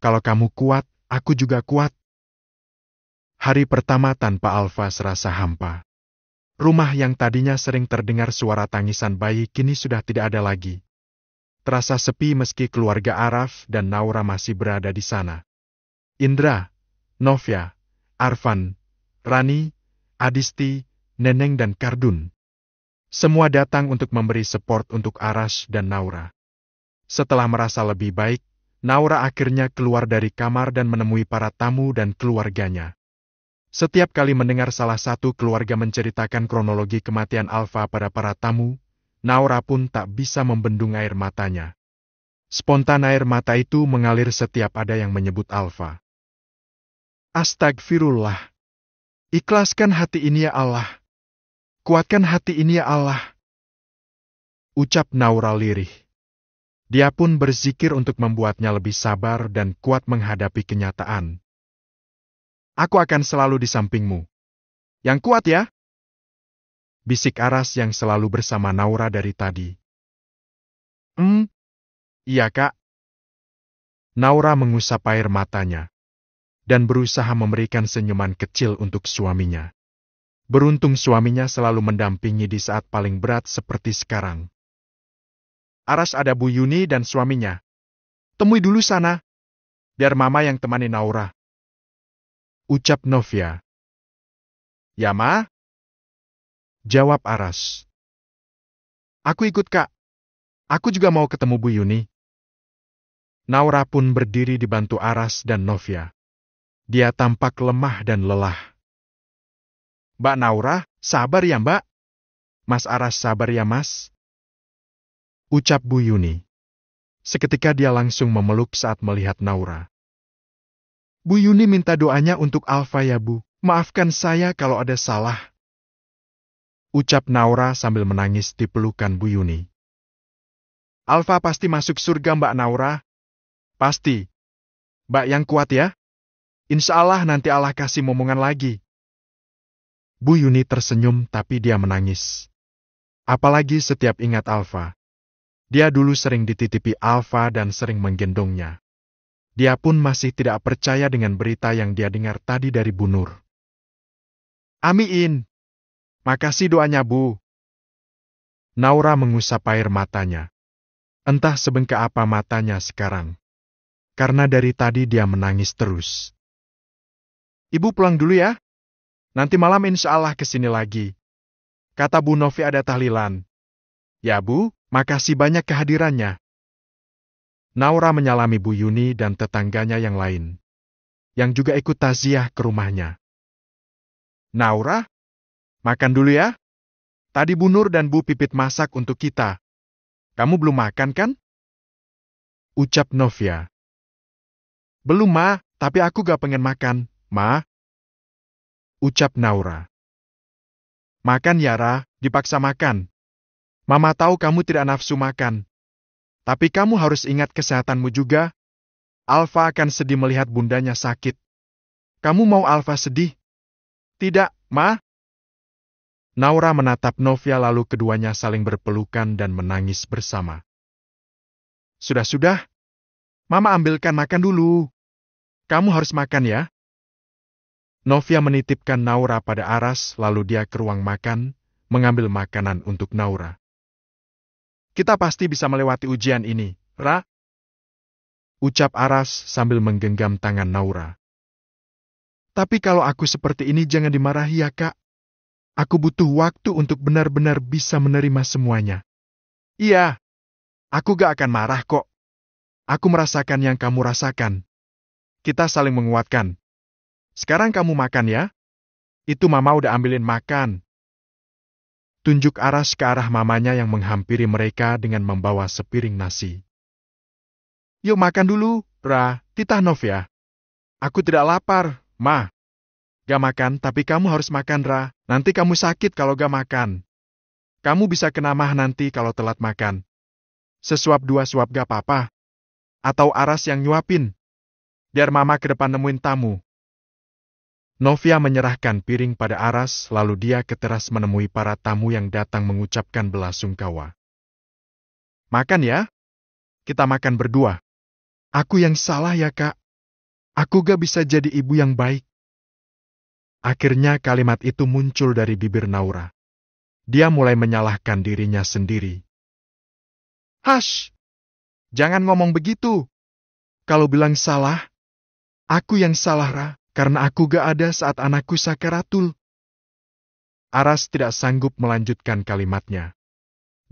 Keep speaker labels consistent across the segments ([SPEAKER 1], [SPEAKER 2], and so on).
[SPEAKER 1] Kalau kamu kuat, aku juga kuat. Hari pertama tanpa Alfa serasa hampa. Rumah yang tadinya sering terdengar suara tangisan bayi kini sudah tidak ada lagi. Terasa sepi meski keluarga Araf dan Naura masih berada di sana. Indra, Novia, Arfan, Rani, Adisti, Neneng dan Kardun. Semua datang untuk memberi support untuk Arash dan Naura. Setelah merasa lebih baik, Naura akhirnya keluar dari kamar dan menemui para tamu dan keluarganya. Setiap kali mendengar salah satu keluarga menceritakan kronologi kematian Alfa pada para tamu, Naura pun tak bisa membendung air matanya. Spontan air mata itu mengalir setiap ada yang menyebut Alfa. Astagfirullah. Ikhlaskan hati ini ya Allah. Kuatkan hati ini ya Allah. Ucap Naura lirih. Dia pun berzikir untuk membuatnya lebih sabar dan kuat menghadapi kenyataan. Aku akan selalu di sampingmu. Yang kuat ya! Bisik Aras yang selalu bersama Naura dari tadi. Hmm, iya kak. Naura mengusap air matanya dan berusaha memberikan senyuman kecil untuk suaminya. Beruntung suaminya selalu mendampingi di saat paling berat seperti sekarang. Aras ada Bu Yuni dan suaminya. Temui dulu sana. Biar mama yang temani Naura. Ucap Novia. Ya, Ma? Jawab Aras. Aku ikut, Kak. Aku juga mau ketemu Bu Yuni. Naura pun berdiri dibantu Aras dan Novia. Dia tampak lemah dan lelah. Mbak Naura, sabar ya, Mbak. Mas Aras sabar ya, Mas ucap Bu Yuni. Seketika dia langsung memeluk saat melihat Naura. Bu Yuni minta doanya untuk Alfa ya Bu, maafkan saya kalau ada salah. Ucap Naura sambil menangis di pelukan Bu Yuni. Alfa pasti masuk surga Mbak Naura. Pasti. Mbak yang kuat ya. Insya Allah nanti Allah kasih momongan lagi. Bu Yuni tersenyum tapi dia menangis. Apalagi setiap ingat Alfa, dia dulu sering dititipi Alfa dan sering menggendongnya. Dia pun masih tidak percaya dengan berita yang dia dengar tadi dari Bu Nur. Amin. Makasih doanya, Bu. Naura mengusap air matanya. Entah sebengkak apa matanya sekarang. Karena dari tadi dia menangis terus. Ibu pulang dulu ya. Nanti malam insya Allah kesini lagi. Kata Bu Novi ada tahlilan. Ya Bu, Makasih banyak kehadirannya. Naura menyalami Bu Yuni dan tetangganya yang lain, yang juga ikut taziah ke rumahnya. Naura, makan dulu ya. Tadi Bu Nur dan Bu Pipit masak untuk kita. Kamu belum makan kan? Ucap Novia. Belum, Ma. Tapi aku gak pengen makan, Ma. Ucap Naura. Makan, ya Ra, Dipaksa makan. Mama tahu kamu tidak nafsu makan. Tapi kamu harus ingat kesehatanmu juga. Alfa akan sedih melihat bundanya sakit. Kamu mau Alfa sedih? Tidak, Ma. Naura menatap Novia lalu keduanya saling berpelukan dan menangis bersama. Sudah-sudah, Mama ambilkan makan dulu. Kamu harus makan ya. Novia menitipkan Naura pada Aras lalu dia ke ruang makan, mengambil makanan untuk Naura. Kita pasti bisa melewati ujian ini, Ra. Ucap Aras sambil menggenggam tangan Naura. Tapi kalau aku seperti ini jangan dimarahi ya kak. Aku butuh waktu untuk benar-benar bisa menerima semuanya. Iya, aku gak akan marah kok. Aku merasakan yang kamu rasakan. Kita saling menguatkan. Sekarang kamu makan ya. Itu mama udah ambilin makan. Tunjuk Aras ke arah mamanya yang menghampiri mereka dengan membawa sepiring nasi. Yuk makan dulu, Ra, titah Novia. Ya. Aku tidak lapar, Ma. Gak makan, tapi kamu harus makan, Ra. Nanti kamu sakit kalau gak makan. Kamu bisa kena mah nanti kalau telat makan. Sesuap dua suap gak apa-apa. Atau Aras yang nyuapin. Biar Mama ke depan nemuin tamu. Novia menyerahkan piring pada Aras lalu dia ke teras menemui para tamu yang datang mengucapkan belasungkawa. Makan ya? Kita makan berdua. Aku yang salah ya kak? Aku gak bisa jadi ibu yang baik. Akhirnya kalimat itu muncul dari bibir Naura. Dia mulai menyalahkan dirinya sendiri. Hush, Jangan ngomong begitu. Kalau bilang salah, aku yang salah, Ra karena aku gak ada saat anakku sakaratul. Aras tidak sanggup melanjutkan kalimatnya.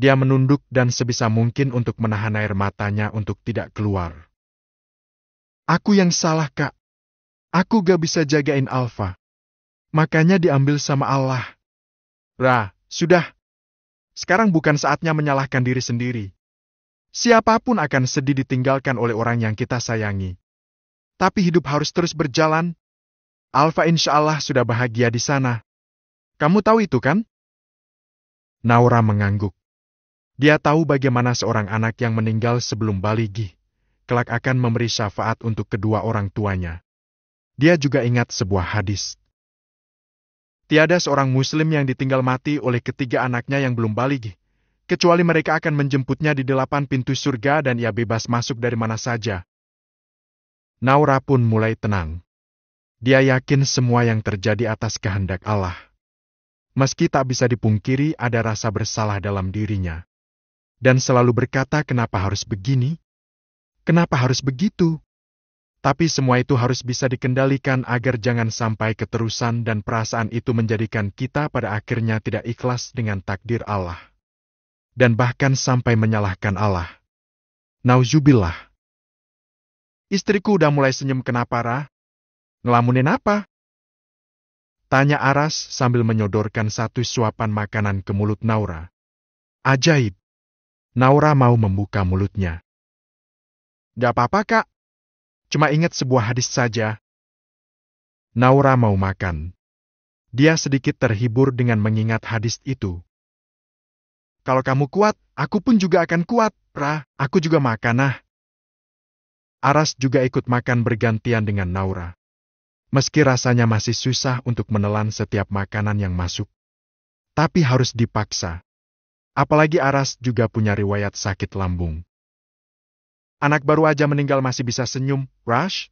[SPEAKER 1] Dia menunduk dan sebisa mungkin untuk menahan air matanya untuk tidak keluar. Aku yang salah, Kak. Aku gak bisa jagain Alfa. Makanya diambil sama Allah. Ra, sudah. Sekarang bukan saatnya menyalahkan diri sendiri. Siapapun akan sedih ditinggalkan oleh orang yang kita sayangi. Tapi hidup harus terus berjalan, Alfa insya Allah sudah bahagia di sana. Kamu tahu itu kan? Naura mengangguk. Dia tahu bagaimana seorang anak yang meninggal sebelum baligi, kelak akan memberi syafaat untuk kedua orang tuanya. Dia juga ingat sebuah hadis. Tiada seorang muslim yang ditinggal mati oleh ketiga anaknya yang belum baligi, kecuali mereka akan menjemputnya di delapan pintu surga dan ia bebas masuk dari mana saja. Naura pun mulai tenang. Dia yakin semua yang terjadi atas kehendak Allah. Meski tak bisa dipungkiri ada rasa bersalah dalam dirinya. Dan selalu berkata kenapa harus begini? Kenapa harus begitu? Tapi semua itu harus bisa dikendalikan agar jangan sampai keterusan dan perasaan itu menjadikan kita pada akhirnya tidak ikhlas dengan takdir Allah. Dan bahkan sampai menyalahkan Allah. Nauzubillah. Istriku udah mulai senyum kenapa, rah? Ngelamunin apa? Tanya Aras sambil menyodorkan satu suapan makanan ke mulut Naura. Ajaib. Naura mau membuka mulutnya. Gak apa-apa, Kak. Cuma ingat sebuah hadis saja. Naura mau makan. Dia sedikit terhibur dengan mengingat hadis itu. Kalau kamu kuat, aku pun juga akan kuat, Ra. Aku juga makan, nah. Aras juga ikut makan bergantian dengan Naura. Meski rasanya masih susah untuk menelan setiap makanan yang masuk. Tapi harus dipaksa. Apalagi Aras juga punya riwayat sakit lambung. Anak baru aja meninggal masih bisa senyum, Rush?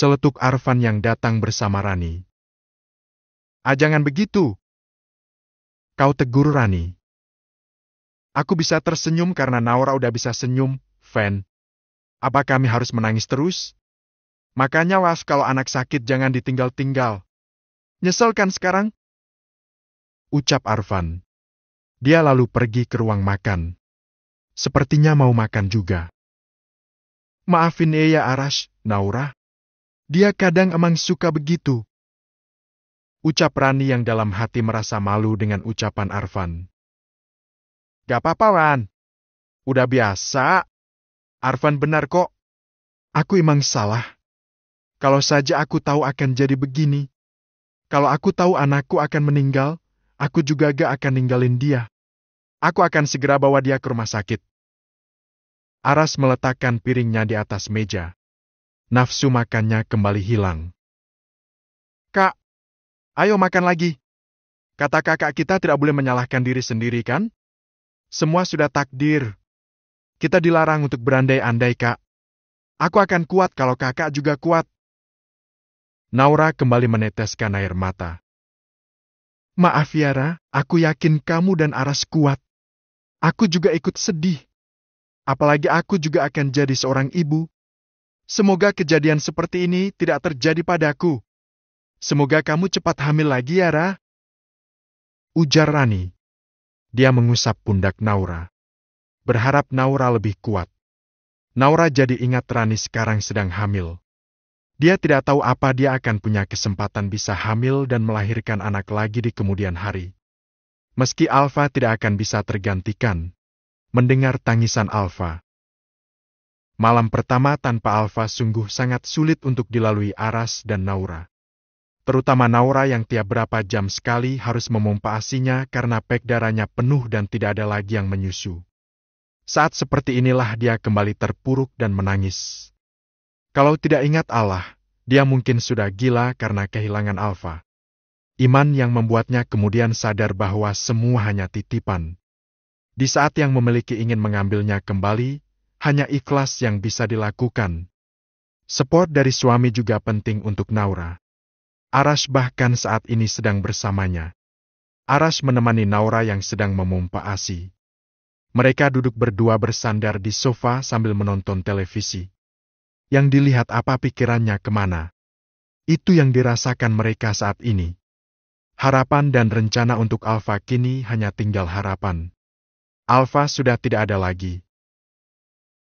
[SPEAKER 1] Celetuk Arvan yang datang bersama Rani. Ah jangan begitu. Kau tegur Rani. Aku bisa tersenyum karena Naura udah bisa senyum, Fan. Apa kami harus menangis terus? Makanya was kalau anak sakit jangan ditinggal-tinggal. Nyesel kan sekarang? Ucap Arvan. Dia lalu pergi ke ruang makan. Sepertinya mau makan juga. Maafin ya Arash, Naura. Dia kadang emang suka begitu. Ucap Rani yang dalam hati merasa malu dengan ucapan Arvan. Gak apa-apa, Wan. Udah biasa. Arvan benar kok. Aku emang salah. Kalau saja aku tahu akan jadi begini. Kalau aku tahu anakku akan meninggal, aku juga gak akan ninggalin dia. Aku akan segera bawa dia ke rumah sakit. Aras meletakkan piringnya di atas meja. Nafsu makannya kembali hilang. Kak, ayo makan lagi. Kata kakak kita tidak boleh menyalahkan diri sendiri kan? Semua sudah takdir. Kita dilarang untuk berandai-andai, Kak. Aku akan kuat kalau kakak juga kuat. Naura kembali meneteskan air mata. Maaf Yara, aku yakin kamu dan Aras kuat. Aku juga ikut sedih. Apalagi aku juga akan jadi seorang ibu. Semoga kejadian seperti ini tidak terjadi padaku. Semoga kamu cepat hamil lagi Yara. Ujar Rani. Dia mengusap pundak Naura. Berharap Naura lebih kuat. Naura jadi ingat Rani sekarang sedang hamil. Dia tidak tahu apa dia akan punya kesempatan bisa hamil dan melahirkan anak lagi di kemudian hari. Meski Alfa tidak akan bisa tergantikan, mendengar tangisan Alfa. Malam pertama tanpa Alfa sungguh sangat sulit untuk dilalui Aras dan Naura. Terutama Naura yang tiap berapa jam sekali harus memompa asinya karena pek darahnya penuh dan tidak ada lagi yang menyusu. Saat seperti inilah dia kembali terpuruk dan menangis. Kalau tidak ingat Allah, dia mungkin sudah gila karena kehilangan Alfa. Iman yang membuatnya kemudian sadar bahwa semua hanya titipan. Di saat yang memiliki ingin mengambilnya kembali, hanya ikhlas yang bisa dilakukan. Support dari suami juga penting untuk Naura. Arash bahkan saat ini sedang bersamanya. Arash menemani Naura yang sedang memompa ASI. Mereka duduk berdua bersandar di sofa sambil menonton televisi yang dilihat apa pikirannya kemana. Itu yang dirasakan mereka saat ini. Harapan dan rencana untuk Alfa kini hanya tinggal harapan. Alfa sudah tidak ada lagi.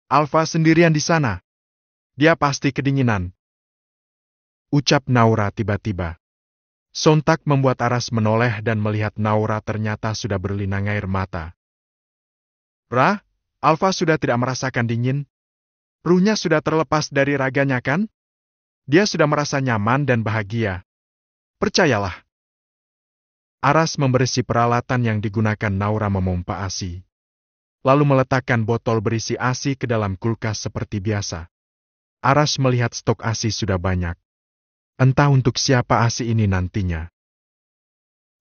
[SPEAKER 1] Alfa sendirian di sana. Dia pasti kedinginan. Ucap Naura tiba-tiba. Sontak membuat Aras menoleh dan melihat Naura ternyata sudah berlinang air mata. Rah, Alfa sudah tidak merasakan dingin, Ruhnya sudah terlepas dari raganya kan? Dia sudah merasa nyaman dan bahagia. Percayalah. Aras membersih peralatan yang digunakan Naura memompa ASI. Lalu meletakkan botol berisi ASI ke dalam kulkas seperti biasa. Aras melihat stok ASI sudah banyak. Entah untuk siapa ASI ini nantinya.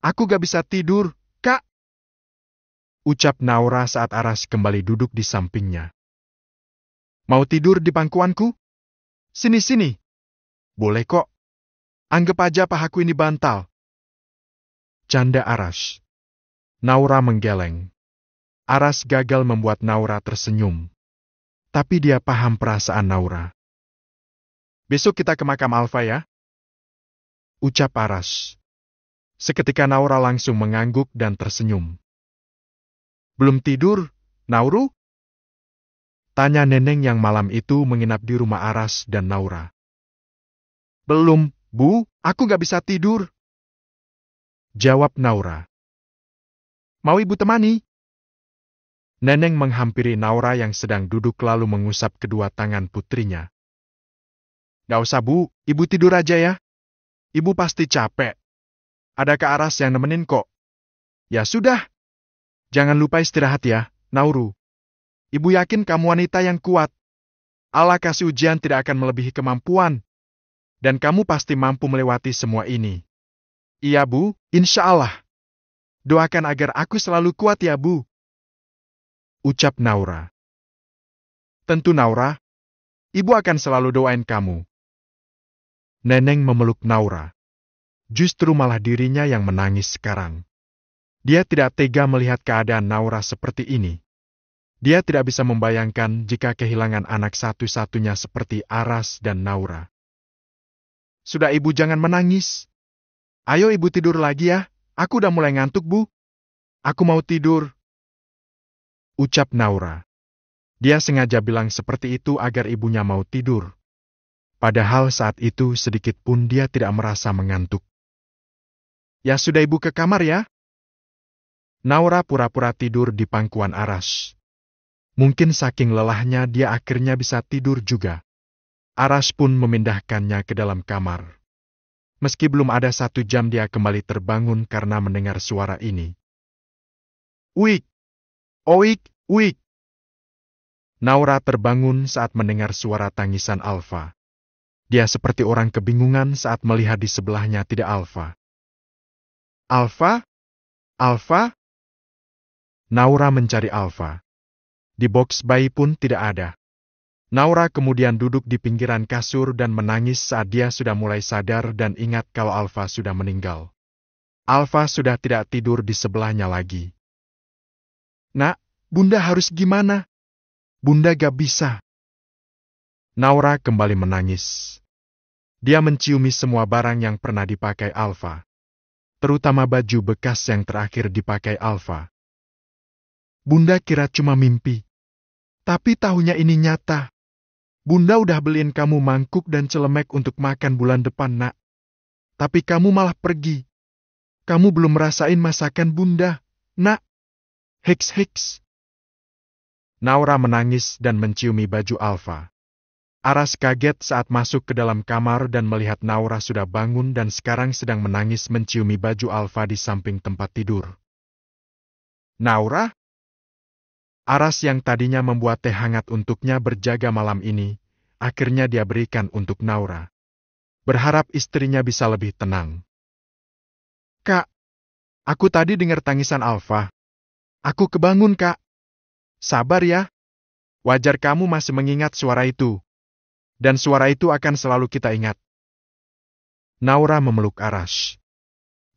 [SPEAKER 1] Aku gak bisa tidur, Kak. Ucap Naura saat Aras kembali duduk di sampingnya. Mau tidur di pangkuanku? Sini-sini. Boleh kok. Anggap aja pahaku ini bantal. Canda Aras. Naura menggeleng. Aras gagal membuat Naura tersenyum. Tapi dia paham perasaan Naura. Besok kita ke makam Alfa ya? Ucap Aras. Seketika Naura langsung mengangguk dan tersenyum. Belum tidur, Nauru? Tanya Neneng yang malam itu menginap di rumah Aras dan Naura. Belum, Bu, aku gak bisa tidur. Jawab Naura. Mau ibu temani? Neneng menghampiri Naura yang sedang duduk lalu mengusap kedua tangan putrinya. Gak usah bu, ibu tidur aja ya. Ibu pasti capek. Ada ke Aras yang nemenin kok. Ya sudah. Jangan lupa istirahat ya, Nauru. Ibu yakin kamu wanita yang kuat. Allah kasih ujian tidak akan melebihi kemampuan. Dan kamu pasti mampu melewati semua ini. Iya Bu, insya Allah. Doakan agar aku selalu kuat ya Bu. Ucap Naura. Tentu Naura, ibu akan selalu doain kamu. Neneng memeluk Naura. Justru malah dirinya yang menangis sekarang. Dia tidak tega melihat keadaan Naura seperti ini. Dia tidak bisa membayangkan jika kehilangan anak satu-satunya seperti Aras dan Naura. Sudah ibu jangan menangis. Ayo ibu tidur lagi ya, aku udah mulai ngantuk bu. Aku mau tidur. Ucap Naura. Dia sengaja bilang seperti itu agar ibunya mau tidur. Padahal saat itu sedikit pun dia tidak merasa mengantuk. Ya sudah ibu ke kamar ya. Naura pura-pura tidur di pangkuan Aras. Mungkin saking lelahnya dia akhirnya bisa tidur juga. Aras pun memindahkannya ke dalam kamar. Meski belum ada satu jam dia kembali terbangun karena mendengar suara ini. Uik! Oik! Uik! Naura terbangun saat mendengar suara tangisan Alfa. Dia seperti orang kebingungan saat melihat di sebelahnya tidak Alfa. Alfa? Alfa? Naura mencari Alfa di box bayi pun tidak ada. Naura kemudian duduk di pinggiran kasur dan menangis saat dia sudah mulai sadar dan ingat kalau Alfa sudah meninggal. Alfa sudah tidak tidur di sebelahnya lagi. Nak, bunda harus gimana? Bunda gak bisa. Naura kembali menangis. Dia menciumi semua barang yang pernah dipakai Alfa. Terutama baju bekas yang terakhir dipakai Alfa. Bunda kira cuma mimpi. Tapi tahunya ini nyata. Bunda udah beliin kamu mangkuk dan celemek untuk makan bulan depan, nak. Tapi kamu malah pergi. Kamu belum merasain masakan bunda, nak. Hiks hiks. Naura menangis dan menciumi baju Alfa. Aras kaget saat masuk ke dalam kamar dan melihat Naura sudah bangun dan sekarang sedang menangis menciumi baju Alfa di samping tempat tidur. Naura, Aras yang tadinya membuat teh hangat untuknya berjaga malam ini, akhirnya dia berikan untuk Naura. Berharap istrinya bisa lebih tenang. Kak, aku tadi dengar tangisan Alfa. Aku kebangun, Kak. Sabar ya. Wajar kamu masih mengingat suara itu. Dan suara itu akan selalu kita ingat. Naura memeluk Aras.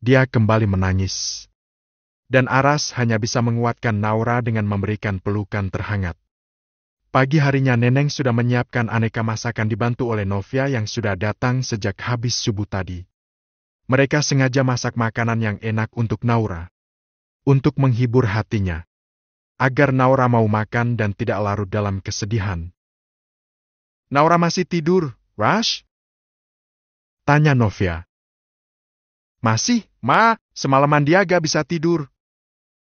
[SPEAKER 1] Dia kembali menangis dan Aras hanya bisa menguatkan Naura dengan memberikan pelukan terhangat. Pagi harinya Neneng sudah menyiapkan aneka masakan dibantu oleh Novia yang sudah datang sejak habis subuh tadi. Mereka sengaja masak makanan yang enak untuk Naura. Untuk menghibur hatinya. Agar Naura mau makan dan tidak larut dalam kesedihan. Naura masih tidur, Rush? Tanya Novia. Masih, Ma, semalaman dia gak bisa tidur.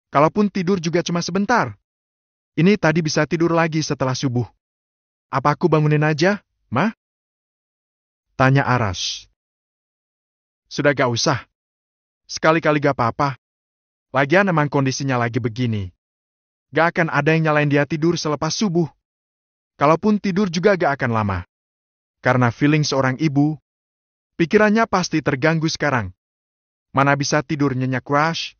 [SPEAKER 1] Kalaupun tidur juga cuma sebentar. Ini tadi bisa tidur lagi setelah subuh. Apa aku bangunin aja, Ma? Tanya Aras. Sudah gak usah. Sekali-kali gak apa-apa. Lagian emang kondisinya lagi begini. Gak akan ada yang nyalain dia tidur selepas subuh. Kalaupun tidur juga gak akan lama. Karena feeling seorang ibu, pikirannya pasti terganggu sekarang. Mana bisa tidur nyenyak rush?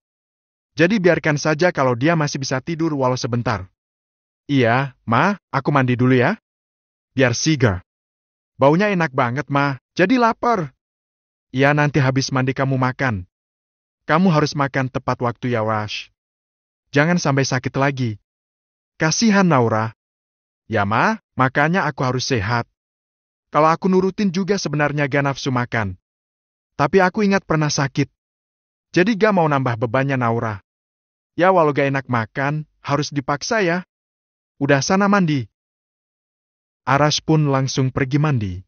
[SPEAKER 1] Jadi biarkan saja kalau dia masih bisa tidur walau sebentar. Iya, Ma, aku mandi dulu ya. Biar siga. Baunya enak banget, Ma. Jadi lapar. Iya, nanti habis mandi kamu makan. Kamu harus makan tepat waktu ya, Wash. Jangan sampai sakit lagi. Kasihan Naura. Ya, Ma, makanya aku harus sehat. Kalau aku nurutin juga sebenarnya gak nafsu makan. Tapi aku ingat pernah sakit. Jadi gak mau nambah bebannya Naura. Ya walau gak enak makan, harus dipaksa ya. Udah sana mandi. Aras pun langsung pergi mandi.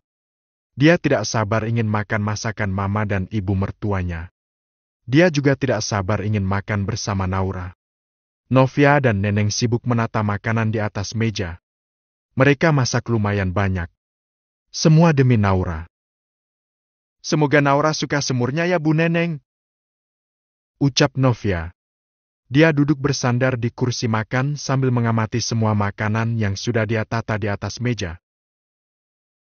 [SPEAKER 1] Dia tidak sabar ingin makan masakan mama dan ibu mertuanya. Dia juga tidak sabar ingin makan bersama Naura. Novia dan Neneng sibuk menata makanan di atas meja. Mereka masak lumayan banyak. Semua demi Naura. Semoga Naura suka semurnya ya Bu Neneng. Ucap Novia. Dia duduk bersandar di kursi makan sambil mengamati semua makanan yang sudah dia tata di atas meja.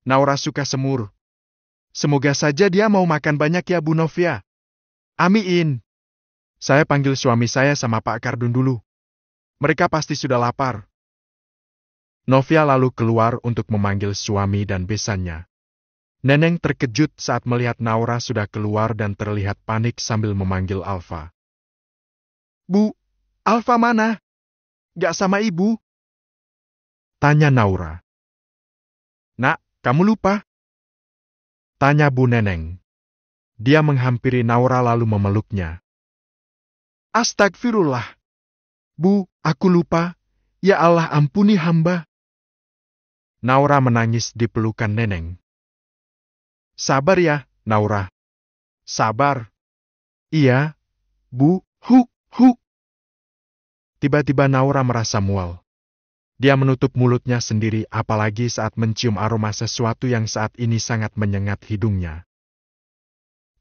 [SPEAKER 1] Naura suka semur. Semoga saja dia mau makan banyak ya Bu Novia. Amin. Saya panggil suami saya sama Pak Kardun dulu. Mereka pasti sudah lapar. Novia lalu keluar untuk memanggil suami dan besannya. Neneng terkejut saat melihat Naura sudah keluar dan terlihat panik sambil memanggil Alfa. Bu, Alfa mana? Gak sama ibu? Tanya Naura. Nak, kamu lupa? Tanya Bu Neneng. Dia menghampiri Naura lalu memeluknya. Astagfirullah. Bu, aku lupa. Ya Allah ampuni hamba. Naura menangis di pelukan Neneng. Sabar ya, Naura. Sabar. Iya, Bu. Huk. Hu! Tiba-tiba Naura merasa mual. Dia menutup mulutnya sendiri apalagi saat mencium aroma sesuatu yang saat ini sangat menyengat hidungnya.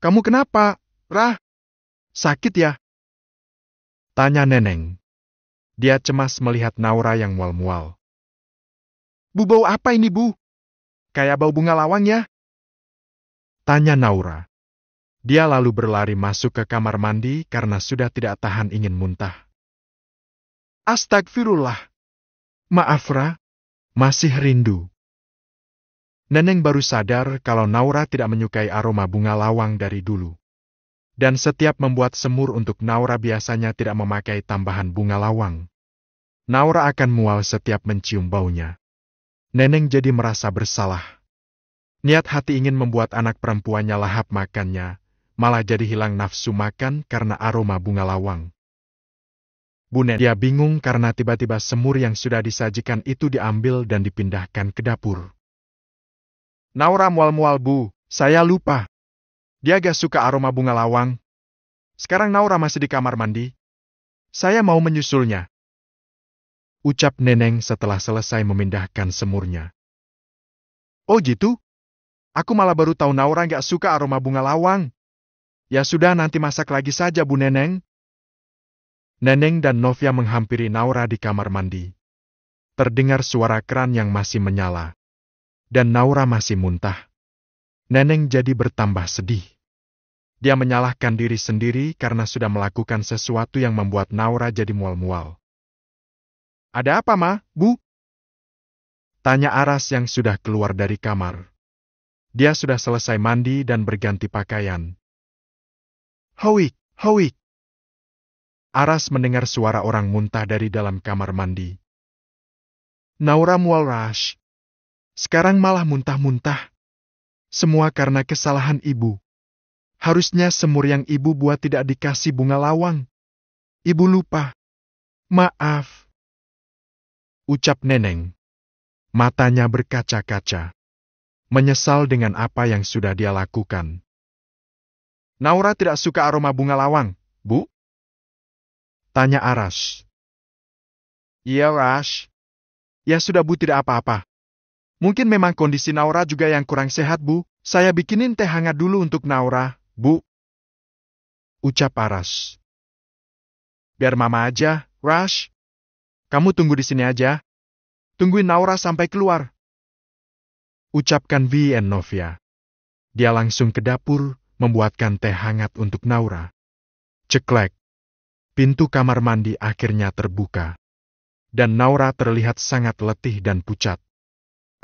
[SPEAKER 1] Kamu kenapa, Rah? Sakit ya? Tanya Neneng. Dia cemas melihat Naura yang mual-mual. Bu bau apa ini, Bu? Kayak bau bunga lawang ya? Tanya Naura. Dia lalu berlari masuk ke kamar mandi karena sudah tidak tahan ingin muntah. Astagfirullah. Maaf, Ra. Masih rindu. Neneng baru sadar kalau Naura tidak menyukai aroma bunga lawang dari dulu. Dan setiap membuat semur untuk Naura biasanya tidak memakai tambahan bunga lawang. Naura akan mual setiap mencium baunya. Neneng jadi merasa bersalah. Niat hati ingin membuat anak perempuannya lahap makannya, malah jadi hilang nafsu makan karena aroma bunga lawang. Bu dia bingung karena tiba-tiba semur yang sudah disajikan itu diambil dan dipindahkan ke dapur. Naura mual-mual bu, saya lupa. Dia gak suka aroma bunga lawang. Sekarang Naura masih di kamar mandi. Saya mau menyusulnya. Ucap Neneng setelah selesai memindahkan semurnya. Oh gitu? Aku malah baru tahu Naura gak suka aroma bunga lawang. Ya sudah nanti masak lagi saja Bu Neneng. Neneng dan Novia menghampiri Naura di kamar mandi. Terdengar suara keran yang masih menyala. Dan Naura masih muntah. Neneng jadi bertambah sedih. Dia menyalahkan diri sendiri karena sudah melakukan sesuatu yang membuat Naura jadi mual-mual. Ada apa, Ma, Bu? Tanya Aras yang sudah keluar dari kamar. Dia sudah selesai mandi dan berganti pakaian Hoik, hoik. Aras mendengar suara orang muntah dari dalam kamar mandi. Naura Mualrash. Sekarang malah muntah-muntah. Semua karena kesalahan ibu. Harusnya semur yang ibu buat tidak dikasih bunga lawang. Ibu lupa. Maaf. Ucap neneng. Matanya berkaca-kaca. Menyesal dengan apa yang sudah dia lakukan. Naura tidak suka aroma bunga lawang, Bu? Tanya Aras. Iya, Arash. Ya sudah, Bu, tidak apa-apa. Mungkin memang kondisi Naura juga yang kurang sehat, Bu. Saya bikinin teh hangat dulu untuk Naura, Bu. Ucap Aras. Biar Mama aja, Rash. Kamu tunggu di sini aja. Tungguin Naura sampai keluar. Ucapkan Novia. Dia langsung ke dapur membuatkan teh hangat untuk Naura. Ceklek. Pintu kamar mandi akhirnya terbuka. Dan Naura terlihat sangat letih dan pucat.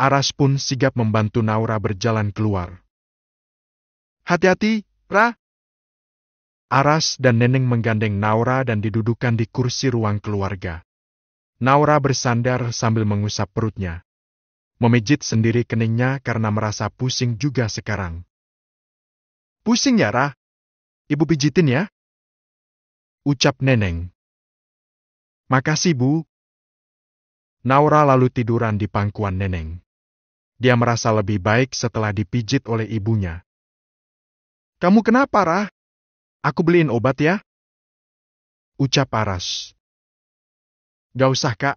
[SPEAKER 1] Aras pun sigap membantu Naura berjalan keluar. Hati-hati, Ra! Aras dan Neneng menggandeng Naura dan didudukan di kursi ruang keluarga. Naura bersandar sambil mengusap perutnya. Memijit sendiri keningnya karena merasa pusing juga sekarang. Pusing ya, Ra. Ibu pijitin ya. Ucap Neneng. Makasih, Bu. Naura lalu tiduran di pangkuan Neneng. Dia merasa lebih baik setelah dipijit oleh ibunya. Kamu kenapa, Ra? Aku beliin obat ya. Ucap Aras. Gak usah, Kak.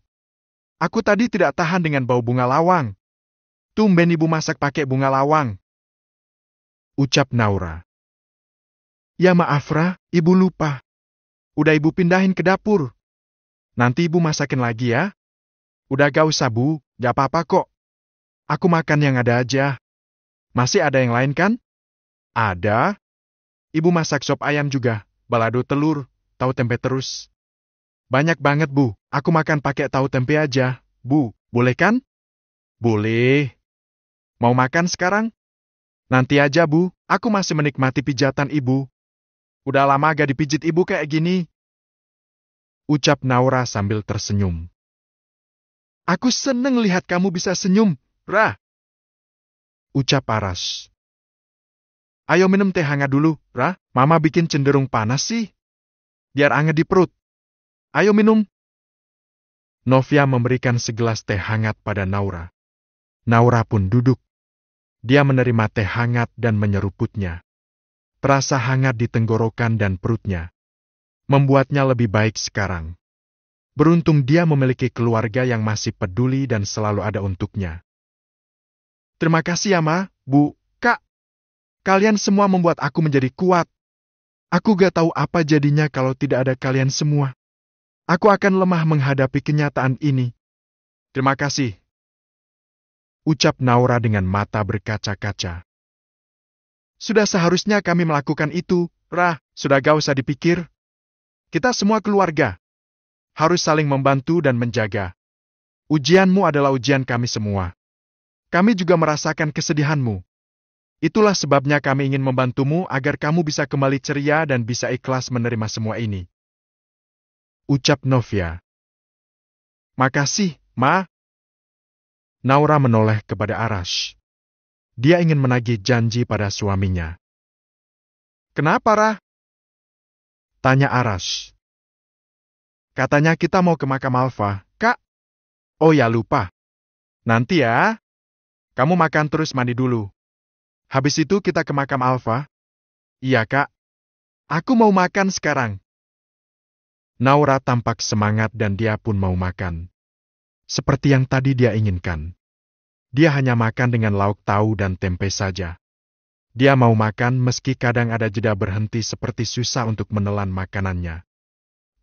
[SPEAKER 1] Aku tadi tidak tahan dengan bau bunga lawang. Tumben ibu masak pakai bunga lawang ucap Naura. Ya maaf ibu lupa. Udah ibu pindahin ke dapur. Nanti ibu masakin lagi ya. Udah gak usah bu, gak apa-apa kok. Aku makan yang ada aja. Masih ada yang lain kan? Ada. Ibu masak sop ayam juga, balado telur, tahu tempe terus. Banyak banget bu, aku makan pakai tahu tempe aja. Bu, boleh kan? Boleh. Mau makan sekarang? Nanti aja bu, aku masih menikmati pijatan ibu. Udah lama gak dipijit ibu kayak gini. Ucap Naura sambil tersenyum. Aku seneng lihat kamu bisa senyum, Ra. Ucap Aras. Ayo minum teh hangat dulu, Ra. Mama bikin cenderung panas sih. Biar anget di perut. Ayo minum. Novia memberikan segelas teh hangat pada Naura. Naura pun duduk. Dia menerima teh hangat dan menyeruputnya. Perasa hangat di tenggorokan dan perutnya. Membuatnya lebih baik sekarang. Beruntung dia memiliki keluarga yang masih peduli dan selalu ada untuknya. Terima kasih ya ma, bu, kak. Kalian semua membuat aku menjadi kuat. Aku gak tahu apa jadinya kalau tidak ada kalian semua. Aku akan lemah menghadapi kenyataan ini. Terima kasih, ucap Naura dengan mata berkaca-kaca. Sudah seharusnya kami melakukan itu, Rah, sudah gak usah dipikir. Kita semua keluarga. Harus saling membantu dan menjaga. Ujianmu adalah ujian kami semua. Kami juga merasakan kesedihanmu. Itulah sebabnya kami ingin membantumu agar kamu bisa kembali ceria dan bisa ikhlas menerima semua ini. Ucap Novia. Makasih, Ma, Naura menoleh kepada Arash. Dia ingin menagih janji pada suaminya. Kenapa, Rah? Tanya Arash. Katanya kita mau ke makam Alfa, Kak. Oh ya, lupa. Nanti ya. Kamu makan terus mandi dulu. Habis itu kita ke makam Alfa. Iya, Kak. Aku mau makan sekarang. Naura tampak semangat dan dia pun mau makan seperti yang tadi dia inginkan. Dia hanya makan dengan lauk tahu dan tempe saja. Dia mau makan meski kadang ada jeda berhenti seperti susah untuk menelan makanannya.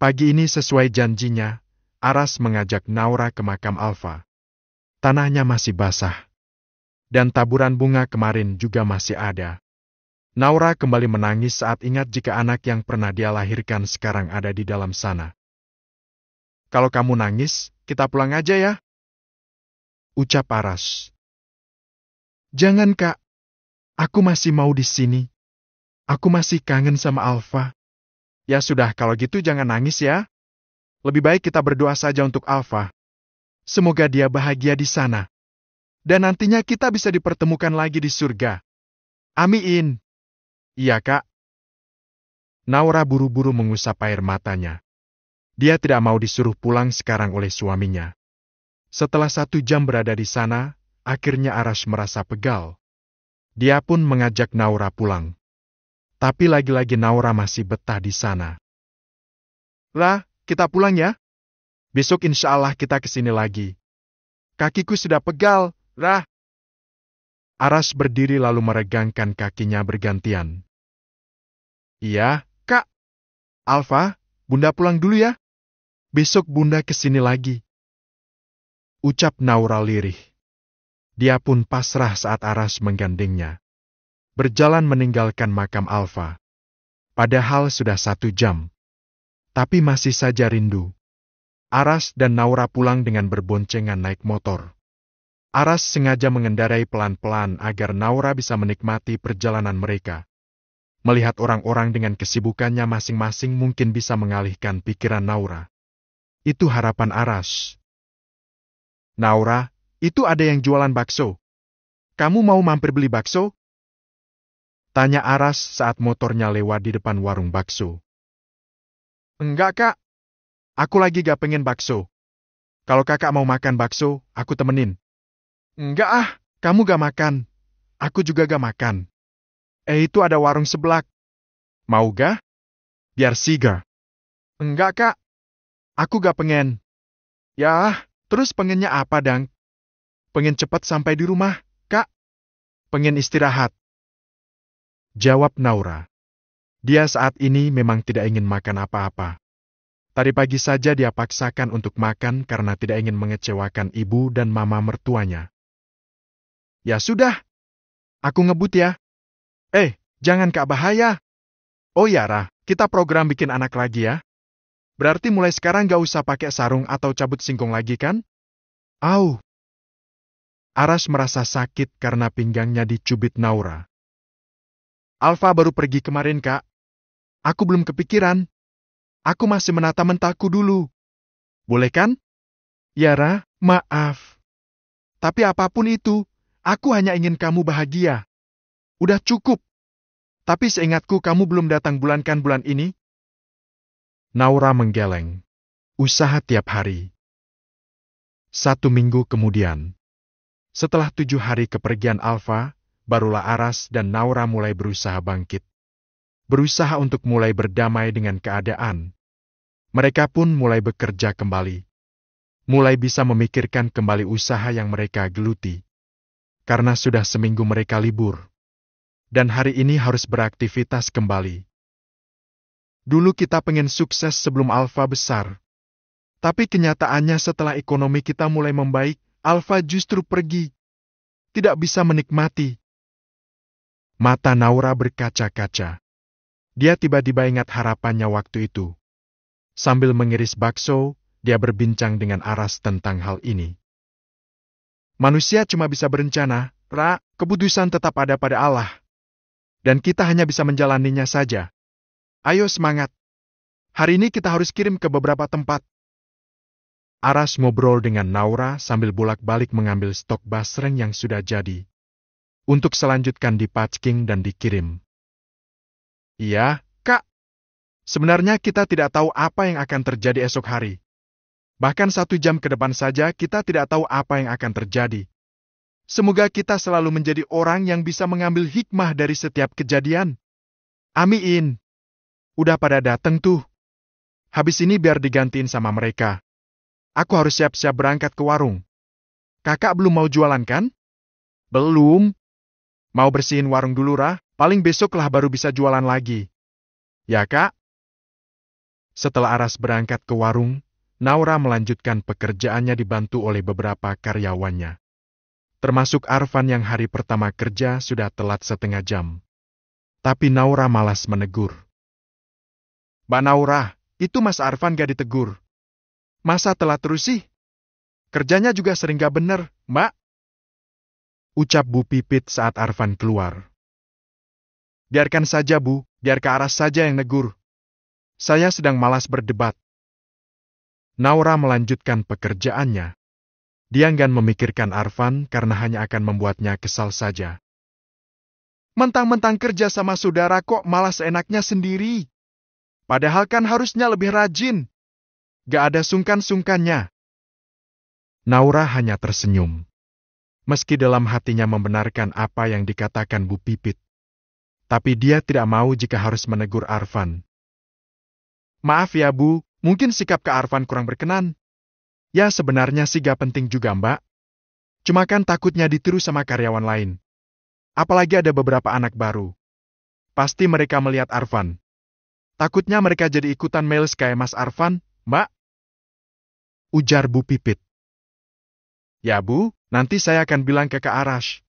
[SPEAKER 1] Pagi ini sesuai janjinya, Aras mengajak Naura ke makam Alfa. Tanahnya masih basah. Dan taburan bunga kemarin juga masih ada. Naura kembali menangis saat ingat jika anak yang pernah dia lahirkan sekarang ada di dalam sana. Kalau kamu nangis, kita pulang aja ya. Ucap Aras. Jangan kak, aku masih mau di sini. Aku masih kangen sama Alfa. Ya sudah, kalau gitu jangan nangis ya. Lebih baik kita berdoa saja untuk Alfa. Semoga dia bahagia di sana. Dan nantinya kita bisa dipertemukan lagi di surga. Amin. Iya kak. Naura buru-buru mengusap air matanya. Dia tidak mau disuruh pulang sekarang oleh suaminya. Setelah satu jam berada di sana, akhirnya Arash merasa pegal. Dia pun mengajak Naura pulang. Tapi lagi-lagi Naura masih betah di sana. Lah, kita pulang ya? Besok insya Allah kita kesini lagi. Kakiku sudah pegal, lah. Aras berdiri lalu meregangkan kakinya bergantian. Iya, Kak. Alfa, Bunda pulang dulu ya. Besok bunda kesini lagi. Ucap Naura lirih. Dia pun pasrah saat Aras menggandengnya. Berjalan meninggalkan makam Alfa. Padahal sudah satu jam. Tapi masih saja rindu. Aras dan Naura pulang dengan berboncengan naik motor. Aras sengaja mengendarai pelan-pelan agar Naura bisa menikmati perjalanan mereka. Melihat orang-orang dengan kesibukannya masing-masing mungkin bisa mengalihkan pikiran Naura itu harapan Aras. Naura, nah, itu ada yang jualan bakso. Kamu mau mampir beli bakso? Tanya Aras saat motornya lewat di depan warung bakso. Enggak, Kak. Aku lagi gak pengen bakso. Kalau kakak mau makan bakso, aku temenin. Enggak ah, kamu gak makan. Aku juga gak makan. Eh itu ada warung sebelah. Mau gak? Biar siga. Enggak, Kak. Aku gak pengen. Yah, terus pengennya apa, Dang? Pengen cepat sampai di rumah, Kak. Pengen istirahat. Jawab Naura. Dia saat ini memang tidak ingin makan apa-apa. Tadi pagi saja dia paksakan untuk makan karena tidak ingin mengecewakan ibu dan mama mertuanya. Ya sudah. Aku ngebut ya. Eh, jangan Kak bahaya. Oh ya, Rah, kita program bikin anak lagi ya. Berarti mulai sekarang gak usah pakai sarung atau cabut singkong lagi kan? Au! Aras merasa sakit karena pinggangnya dicubit Naura. Alfa baru pergi kemarin, Kak. Aku belum kepikiran. Aku masih menata mentaku dulu. Boleh kan? Yara, maaf. Tapi apapun itu, aku hanya ingin kamu bahagia. Udah cukup. Tapi seingatku kamu belum datang bulan kan bulan ini, Naura menggeleng. Usaha tiap hari. Satu minggu kemudian, setelah tujuh hari kepergian Alfa, barulah Aras dan Naura mulai berusaha bangkit. Berusaha untuk mulai berdamai dengan keadaan. Mereka pun mulai bekerja kembali. Mulai bisa memikirkan kembali usaha yang mereka geluti. Karena sudah seminggu mereka libur. Dan hari ini harus beraktivitas kembali. Dulu kita pengen sukses sebelum alfa besar. Tapi kenyataannya setelah ekonomi kita mulai membaik, alfa justru pergi. Tidak bisa menikmati. Mata Naura berkaca-kaca. Dia tiba-tiba ingat harapannya waktu itu. Sambil mengiris bakso, dia berbincang dengan Aras tentang hal ini. Manusia cuma bisa berencana, Ra, keputusan tetap ada pada Allah. Dan kita hanya bisa menjalaninya saja. Ayo semangat. Hari ini kita harus kirim ke beberapa tempat. Aras ngobrol dengan Naura sambil bolak-balik mengambil stok basreng yang sudah jadi. Untuk selanjutkan dipacking dan dikirim. Iya, Kak. Sebenarnya kita tidak tahu apa yang akan terjadi esok hari. Bahkan satu jam ke depan saja kita tidak tahu apa yang akan terjadi. Semoga kita selalu menjadi orang yang bisa mengambil hikmah dari setiap kejadian. Amin. Udah pada dateng tuh. Habis ini biar digantiin sama mereka. Aku harus siap-siap berangkat ke warung. Kakak belum mau jualan kan? Belum. Mau bersihin warung dulu, Rah. Paling besok lah baru bisa jualan lagi. Ya, Kak? Setelah Aras berangkat ke warung, Naura melanjutkan pekerjaannya dibantu oleh beberapa karyawannya. Termasuk Arfan yang hari pertama kerja sudah telat setengah jam. Tapi Naura malas menegur. Banaurah, itu Mas Arfan gak ditegur. Masa telah terus sih? Kerjanya juga sering gak bener, Mbak. Ucap Bu Pipit saat Arfan keluar. Biarkan saja, Bu. Biar ke arah saja yang negur. Saya sedang malas berdebat. Naura melanjutkan pekerjaannya. Dia enggan memikirkan Arfan karena hanya akan membuatnya kesal saja. Mentang-mentang kerja sama saudara kok malas enaknya sendiri. Padahal kan harusnya lebih rajin. Gak ada sungkan-sungkannya. Naura hanya tersenyum. Meski dalam hatinya membenarkan apa yang dikatakan Bu Pipit. Tapi dia tidak mau jika harus menegur Arvan. Maaf ya Bu, mungkin sikap ke Arvan kurang berkenan. Ya sebenarnya sih gak penting juga mbak. Cuma kan takutnya ditiru sama karyawan lain. Apalagi ada beberapa anak baru. Pasti mereka melihat Arvan. Takutnya mereka jadi ikutan males kayak Mas Arfan, Mbak. Ujar Bu Pipit. Ya Bu, nanti saya akan bilang ke Kak Arash.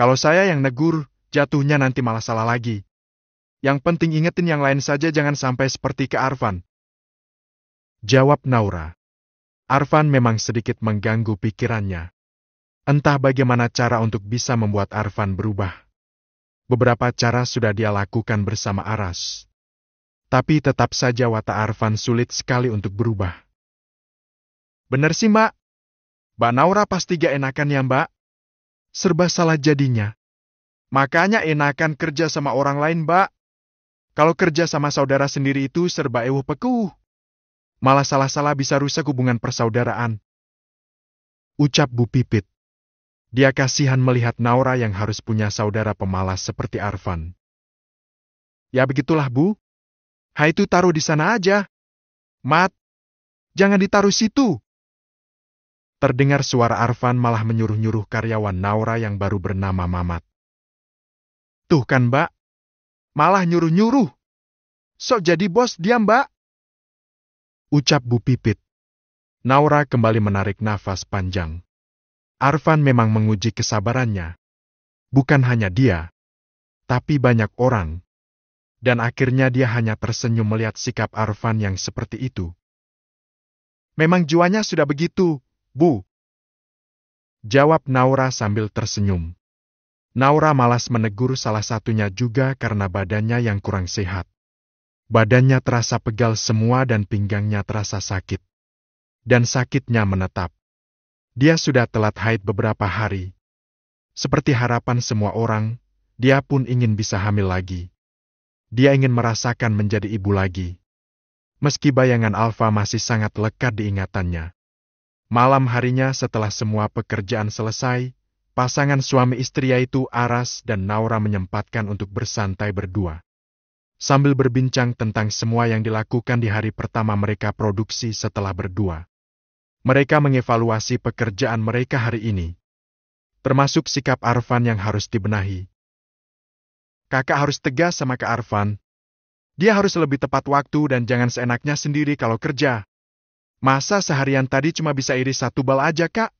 [SPEAKER 1] Kalau saya yang negur, jatuhnya nanti malah salah lagi. Yang penting ingetin yang lain saja jangan sampai seperti Kak Arfan. Jawab Naura. Arfan memang sedikit mengganggu pikirannya. Entah bagaimana cara untuk bisa membuat Arfan berubah. Beberapa cara sudah dia lakukan bersama Aras. Tapi tetap saja watak Arfan sulit sekali untuk berubah. Benar sih, Mbak. Mbak Naura pasti gak enakan ya, Mbak. Serba salah jadinya. Makanya enakan kerja sama orang lain, Mbak. Kalau kerja sama saudara sendiri itu serba ewu pekuh. Malah salah-salah bisa rusak hubungan persaudaraan. Ucap Bu Pipit. Dia kasihan melihat Naura yang harus punya saudara pemalas seperti Arfan. Ya begitulah Bu, Hai itu taruh di sana aja. Mat, jangan ditaruh situ. Terdengar suara Arfan malah menyuruh-nyuruh karyawan Naura yang baru bernama Mamat. Tuh kan, Mbak. Malah nyuruh-nyuruh. Sok jadi bos diam Mbak. Ucap Bu Pipit. Naura kembali menarik nafas panjang. Arfan memang menguji kesabarannya. Bukan hanya dia, tapi banyak orang dan akhirnya dia hanya tersenyum melihat sikap Arfan yang seperti itu. Memang jiwanya sudah begitu, Bu. Jawab Naura sambil tersenyum. Naura malas menegur salah satunya juga karena badannya yang kurang sehat. Badannya terasa pegal semua dan pinggangnya terasa sakit. Dan sakitnya menetap. Dia sudah telat haid beberapa hari. Seperti harapan semua orang, dia pun ingin bisa hamil lagi dia ingin merasakan menjadi ibu lagi. Meski bayangan Alfa masih sangat lekat di ingatannya. Malam harinya setelah semua pekerjaan selesai, pasangan suami istri yaitu Aras dan Naura menyempatkan untuk bersantai berdua. Sambil berbincang tentang semua yang dilakukan di hari pertama mereka produksi setelah berdua. Mereka mengevaluasi pekerjaan mereka hari ini. Termasuk sikap Arvan yang harus dibenahi kakak harus tegas sama Kak Arvan. Dia harus lebih tepat waktu dan jangan seenaknya sendiri kalau kerja. Masa seharian tadi cuma bisa iris satu bal aja, Kak?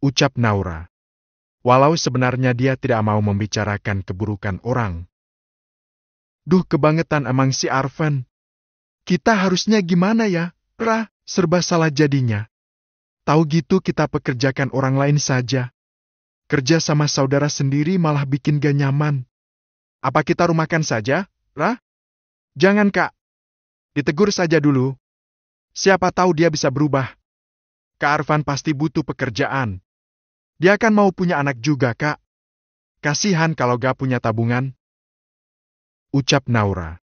[SPEAKER 1] Ucap Naura. Walau sebenarnya dia tidak mau membicarakan keburukan orang. Duh kebangetan emang si Arvan. Kita harusnya gimana ya? Rah, serba salah jadinya. Tahu gitu kita pekerjakan orang lain saja. Kerja sama saudara sendiri malah bikin gak nyaman. Apa kita rumahkan saja, Ra? Jangan, Kak. Ditegur saja dulu. Siapa tahu dia bisa berubah. Kak Arvan pasti butuh pekerjaan. Dia akan mau punya anak juga, Kak. Kasihan kalau gak punya tabungan. Ucap Naura.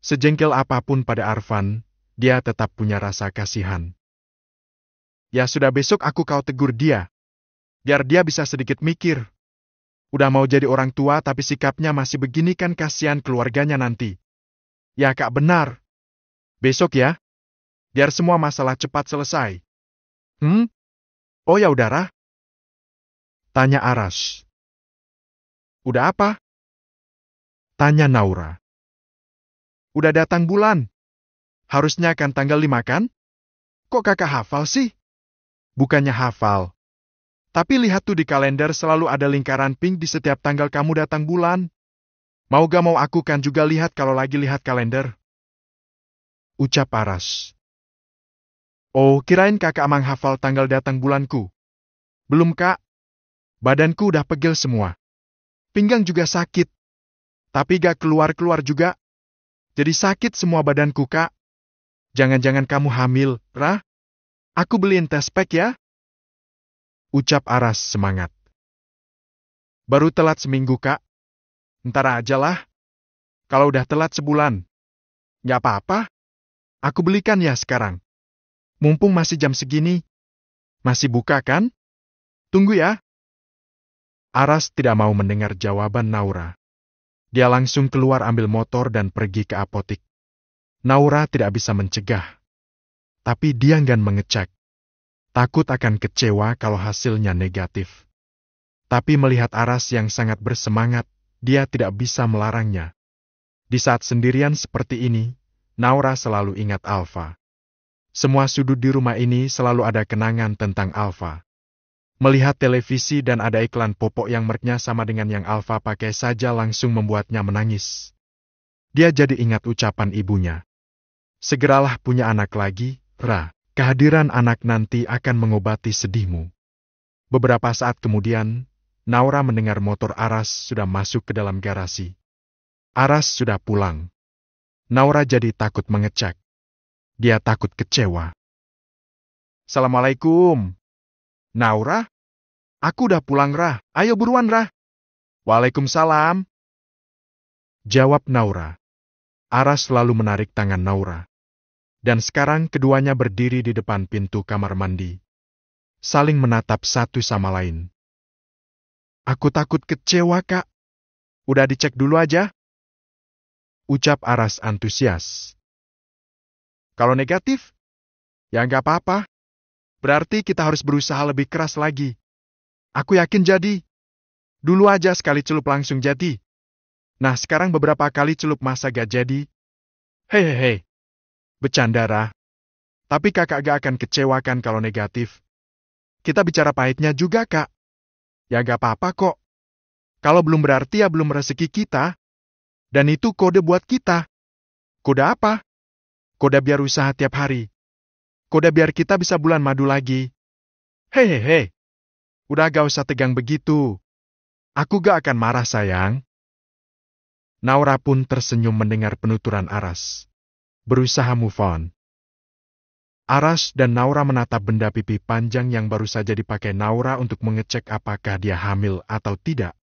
[SPEAKER 1] Sejengkel apapun pada Arvan, dia tetap punya rasa kasihan. Ya sudah besok aku kau tegur dia, biar dia bisa sedikit mikir. Udah mau jadi orang tua tapi sikapnya masih begini kan kasihan keluarganya nanti. Ya kak benar. Besok ya. Biar semua masalah cepat selesai. Hmm? Oh ya udara? Tanya Aras. Udah apa? Tanya Naura. Udah datang bulan. Harusnya kan tanggal 5 kan? Kok kakak hafal sih? Bukannya hafal, tapi lihat tuh di kalender selalu ada lingkaran pink di setiap tanggal kamu datang bulan. Mau gak mau aku kan juga lihat kalau lagi lihat kalender. Ucap Paras. Oh, kirain kakak amang hafal tanggal datang bulanku. Belum kak. Badanku udah pegel semua. Pinggang juga sakit. Tapi gak keluar-keluar juga. Jadi sakit semua badanku kak. Jangan-jangan kamu hamil, Rah? Aku beliin tespek ya. Ucap Aras semangat. Baru telat seminggu, Kak. Ntar ajalah. Kalau udah telat sebulan. Nggak apa-apa. Aku belikan ya sekarang. Mumpung masih jam segini. Masih buka kan? Tunggu ya. Aras tidak mau mendengar jawaban Naura. Dia langsung keluar ambil motor dan pergi ke apotik. Naura tidak bisa mencegah. Tapi dia enggan mengecek. Takut akan kecewa kalau hasilnya negatif. Tapi melihat Aras yang sangat bersemangat, dia tidak bisa melarangnya. Di saat sendirian seperti ini, Naura selalu ingat Alfa. Semua sudut di rumah ini selalu ada kenangan tentang Alfa. Melihat televisi dan ada iklan popok yang merknya sama dengan yang Alfa pakai saja langsung membuatnya menangis. Dia jadi ingat ucapan ibunya. Segeralah punya anak lagi, Ra. Kehadiran anak nanti akan mengobati sedihmu. Beberapa saat kemudian, Naura mendengar motor Aras sudah masuk ke dalam garasi. Aras sudah pulang. Naura jadi takut mengecek. Dia takut kecewa. Assalamualaikum. Naura? Aku udah pulang, Rah. Ayo buruan, Rah. Waalaikumsalam. Jawab Naura. Aras selalu menarik tangan Naura dan sekarang keduanya berdiri di depan pintu kamar mandi, saling menatap satu sama lain. Aku takut kecewa, Kak. Udah dicek dulu aja. Ucap Aras antusias. Kalau negatif, ya nggak apa-apa. Berarti kita harus berusaha lebih keras lagi. Aku yakin jadi. Dulu aja sekali celup langsung jadi. Nah sekarang beberapa kali celup masa gak jadi. Hehehe, Bercanda Tapi kakak gak akan kecewakan kalau negatif. Kita bicara pahitnya juga kak. Ya gak apa-apa kok. Kalau belum berarti ya belum rezeki kita. Dan itu kode buat kita. Kode apa? Kode biar usaha tiap hari. Kode biar kita bisa bulan madu lagi. Hehehe. Udah gak usah tegang begitu. Aku gak akan marah sayang. Naura pun tersenyum mendengar penuturan Aras berusaha move on. Aras dan Naura menatap benda pipi panjang yang baru saja dipakai Naura untuk mengecek apakah dia hamil atau tidak.